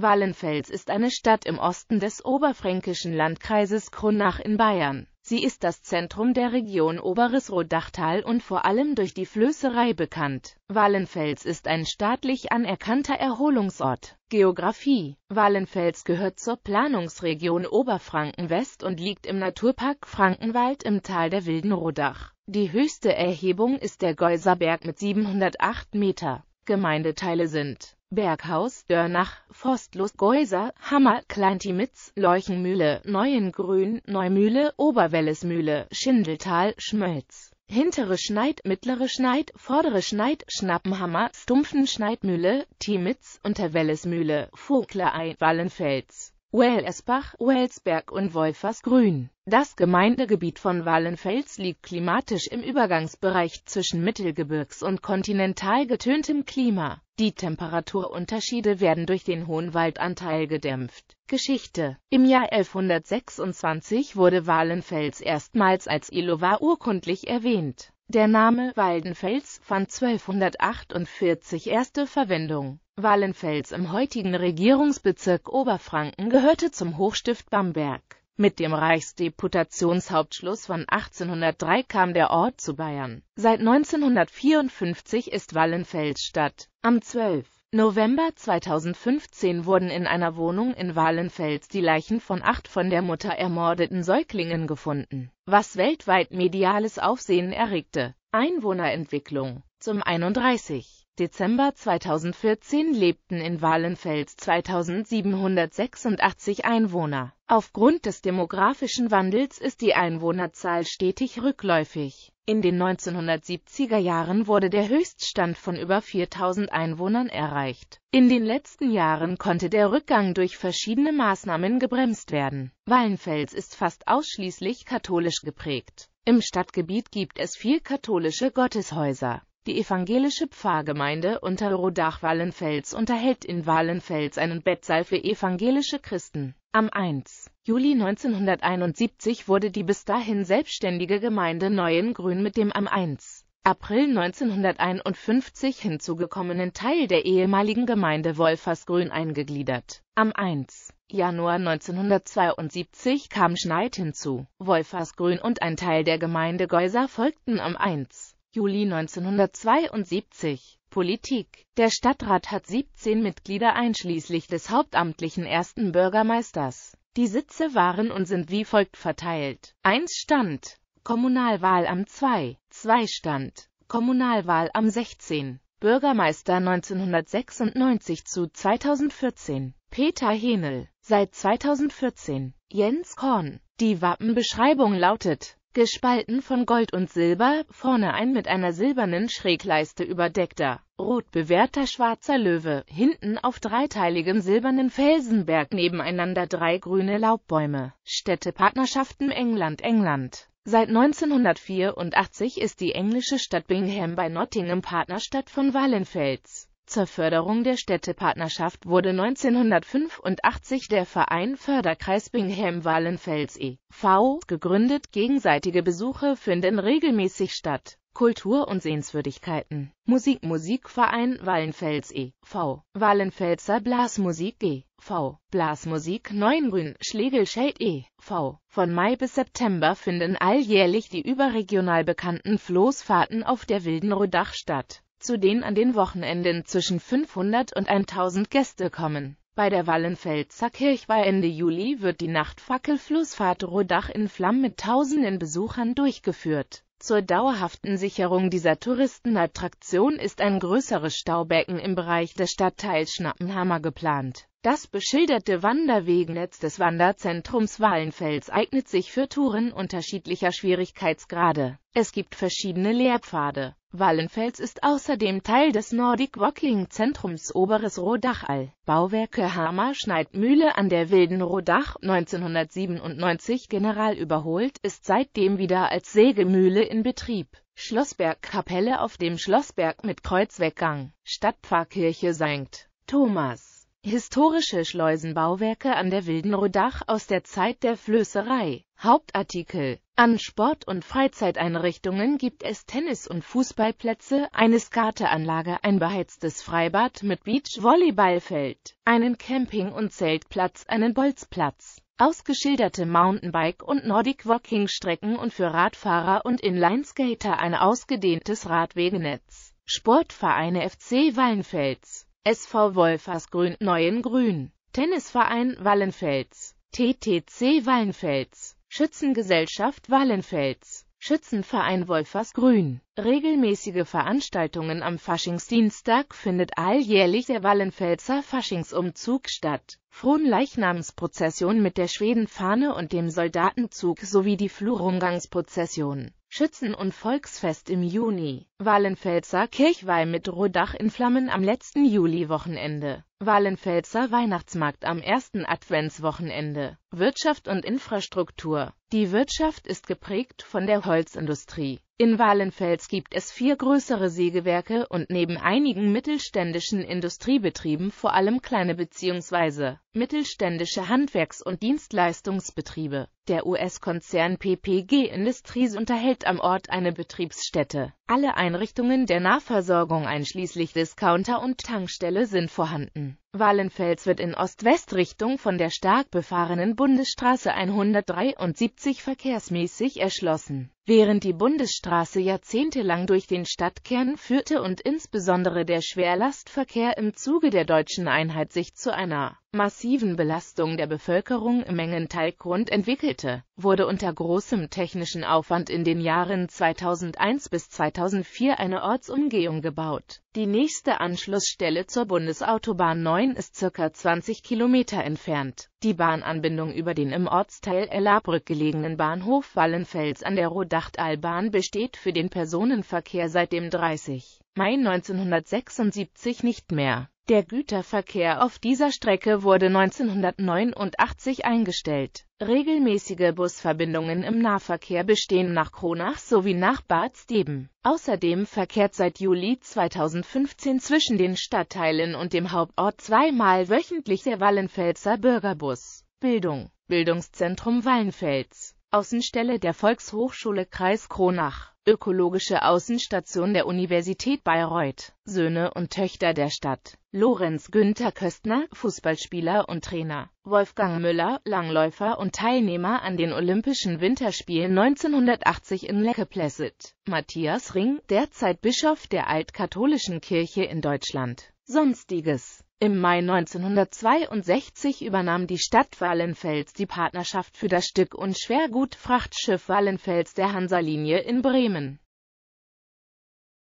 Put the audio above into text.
Wallenfels ist eine Stadt im Osten des oberfränkischen Landkreises Kronach in Bayern. Sie ist das Zentrum der Region Oberes Rodachtal und vor allem durch die Flößerei bekannt. Wallenfels ist ein staatlich anerkannter Erholungsort. Geografie Wallenfels gehört zur Planungsregion Oberfranken-West und liegt im Naturpark Frankenwald im Tal der Wilden Rodach. Die höchste Erhebung ist der Geuserberg mit 708 Meter. Gemeindeteile sind Berghaus, Dörnach, Forstlos, Geuser, Hammer, Kleintimitz, Leuchenmühle, Neuengrün, Neumühle, Oberwellesmühle, Schindeltal, Schmölz. Hintere Schneid, mittlere Schneid, vordere Schneid, Schnappenhammer, Stumpfenschneidmühle, Timitz, Unterwellesmühle, Voglerei, Wallenfels. Wellesbach, Wellsberg und Wolfersgrün. Das Gemeindegebiet von Wallenfels liegt klimatisch im Übergangsbereich zwischen Mittelgebirgs- und kontinental getöntem Klima. Die Temperaturunterschiede werden durch den hohen Waldanteil gedämpft. Geschichte Im Jahr 1126 wurde Wahlenfels erstmals als Ilowa urkundlich erwähnt der Name Waldenfels fand 1248 erste Verwendung. Wallenfels im heutigen Regierungsbezirk Oberfranken gehörte zum Hochstift Bamberg. Mit dem Reichsdeputationshauptschluss von 1803 kam der Ort zu Bayern. Seit 1954 ist Wallenfels Stadt. Am 12. November 2015 wurden in einer Wohnung in Walenfels die Leichen von acht von der Mutter ermordeten Säuglingen gefunden, was weltweit mediales Aufsehen erregte. Einwohnerentwicklung zum 31. Dezember 2014 lebten in Walenfels 2786 Einwohner. Aufgrund des demografischen Wandels ist die Einwohnerzahl stetig rückläufig. In den 1970er Jahren wurde der Höchststand von über 4000 Einwohnern erreicht. In den letzten Jahren konnte der Rückgang durch verschiedene Maßnahmen gebremst werden. Wallenfels ist fast ausschließlich katholisch geprägt. Im Stadtgebiet gibt es vier katholische Gotteshäuser die evangelische Pfarrgemeinde unter Rodach-Wallenfels unterhält in Wallenfels einen Bettsaal für evangelische Christen. Am 1. Juli 1971 wurde die bis dahin selbstständige Gemeinde Neuengrün mit dem am 1. April 1951 hinzugekommenen Teil der ehemaligen Gemeinde Wolfersgrün eingegliedert. Am 1. Januar 1972 kam Schneid hinzu. Wolfersgrün und ein Teil der Gemeinde Geuser folgten am 1. Juli 1972 Politik Der Stadtrat hat 17 Mitglieder einschließlich des hauptamtlichen ersten Bürgermeisters. Die Sitze waren und sind wie folgt verteilt. 1 Stand Kommunalwahl am 2, 2 Stand Kommunalwahl am 16. Bürgermeister 1996 zu 2014. Peter Henel, seit 2014. Jens Korn. Die Wappenbeschreibung lautet gespalten von Gold und Silber, vorne ein mit einer silbernen Schrägleiste überdeckter, rot bewehrter schwarzer Löwe, hinten auf dreiteiligem silbernen Felsenberg nebeneinander drei grüne Laubbäume. Städtepartnerschaften England England Seit 1984 ist die englische Stadt Bingham bei Nottingham Partnerstadt von Wallenfels. Zur Förderung der Städtepartnerschaft wurde 1985 der Verein Förderkreis bingham wahlenfels e.V. gegründet. Gegenseitige Besuche finden regelmäßig statt. Kultur und Sehenswürdigkeiten. Musik Musikverein Wallenfels e.V. Wallenfelser Blasmusik e.V. Blasmusik Neuengrün Schlegel Schlegelscheld e.V. Von Mai bis September finden alljährlich die überregional bekannten Floßfahrten auf der Wilden Rodach statt zu denen an den Wochenenden zwischen 500 und 1000 Gäste kommen. Bei der Wallenfelser Kirchweih Ende Juli wird die Nachtfackelflussfahrt Rodach in Flammen mit tausenden Besuchern durchgeführt. Zur dauerhaften Sicherung dieser Touristenattraktion ist ein größeres Staubecken im Bereich des Stadtteils Schnappenhammer geplant. Das beschilderte Wanderwegennetz des Wanderzentrums Wallenfels eignet sich für Touren unterschiedlicher Schwierigkeitsgrade. Es gibt verschiedene Lehrpfade, Wallenfels ist außerdem Teil des Nordic Walking Zentrums Oberes Rodachall. Bauwerke Hammer Schneidmühle an der Wilden Rodach 1997 general überholt, ist seitdem wieder als Sägemühle in Betrieb. Schlossbergkapelle auf dem Schlossberg mit Kreuzweggang. Stadtpfarrkirche St. Thomas Historische Schleusenbauwerke an der Wildenrodach aus der Zeit der Flößerei. Hauptartikel An Sport- und Freizeiteinrichtungen gibt es Tennis- und Fußballplätze, eine Skateanlage, ein beheiztes Freibad mit Beachvolleyballfeld, einen Camping- und Zeltplatz, einen Bolzplatz ausgeschilderte Mountainbike- und Nordic-Walking-Strecken und für Radfahrer und Inlineskater ein ausgedehntes Radwegenetz. Sportvereine FC Wallenfels SV Wolfersgrün Neuen Grün, Tennisverein Wallenfels, TTC Wallenfels, Schützengesellschaft Wallenfels. Schützenverein Wolfersgrün. Regelmäßige Veranstaltungen am Faschingsdienstag findet alljährlich der Wallenfelser Faschingsumzug statt. Fronleichnamsprozession mit der Schwedenfahne und dem Soldatenzug sowie die Flurumgangsprozession. Schützen- und Volksfest im Juni. Wahlenfelser Kirchweih mit Rodach in Flammen am letzten Juliwochenende. Wahlenfelser Weihnachtsmarkt am ersten Adventswochenende. Wirtschaft und Infrastruktur. Die Wirtschaft ist geprägt von der Holzindustrie. In Walenfels gibt es vier größere Sägewerke und neben einigen mittelständischen Industriebetrieben vor allem kleine bzw. mittelständische Handwerks- und Dienstleistungsbetriebe. Der US-Konzern PPG Industries unterhält am Ort eine Betriebsstätte. Alle Einrichtungen der Nahversorgung einschließlich Discounter und Tankstelle sind vorhanden. Wahlenfels wird in Ost-West-Richtung von der stark befahrenen Bundesstraße 173 verkehrsmäßig erschlossen. Während die Bundesstraße jahrzehntelang durch den Stadtkern führte und insbesondere der Schwerlastverkehr im Zuge der deutschen Einheit sich zu einer massiven Belastung der Bevölkerung Mengen Talgrund entwickelte, wurde unter großem technischen Aufwand in den Jahren 2001 bis 2004 eine Ortsumgehung gebaut. Die nächste Anschlussstelle zur Bundesautobahn 9 ist circa 20 Kilometer entfernt. Die Bahnanbindung über den im Ortsteil Ellerbrück gelegenen Bahnhof Wallenfels an der Rodachtalbahn besteht für den Personenverkehr seit dem 30. Mai 1976 nicht mehr der Güterverkehr auf dieser Strecke wurde 1989 eingestellt. Regelmäßige Busverbindungen im Nahverkehr bestehen nach Kronach sowie nach Bad Steben. Außerdem verkehrt seit Juli 2015 zwischen den Stadtteilen und dem Hauptort zweimal wöchentlich der Wallenfelser Bürgerbus. Bildung Bildungszentrum Wallenfels Außenstelle der Volkshochschule Kreis Kronach Ökologische Außenstation der Universität Bayreuth, Söhne und Töchter der Stadt, Lorenz Günther Köstner, Fußballspieler und Trainer, Wolfgang Müller, Langläufer und Teilnehmer an den Olympischen Winterspielen 1980 in lecce Matthias Ring, derzeit Bischof der altkatholischen Kirche in Deutschland, Sonstiges im Mai 1962 übernahm die Stadt Wallenfels die Partnerschaft für das Stück- und Schwergutfrachtschiff Wallenfels der Hansa-Linie in Bremen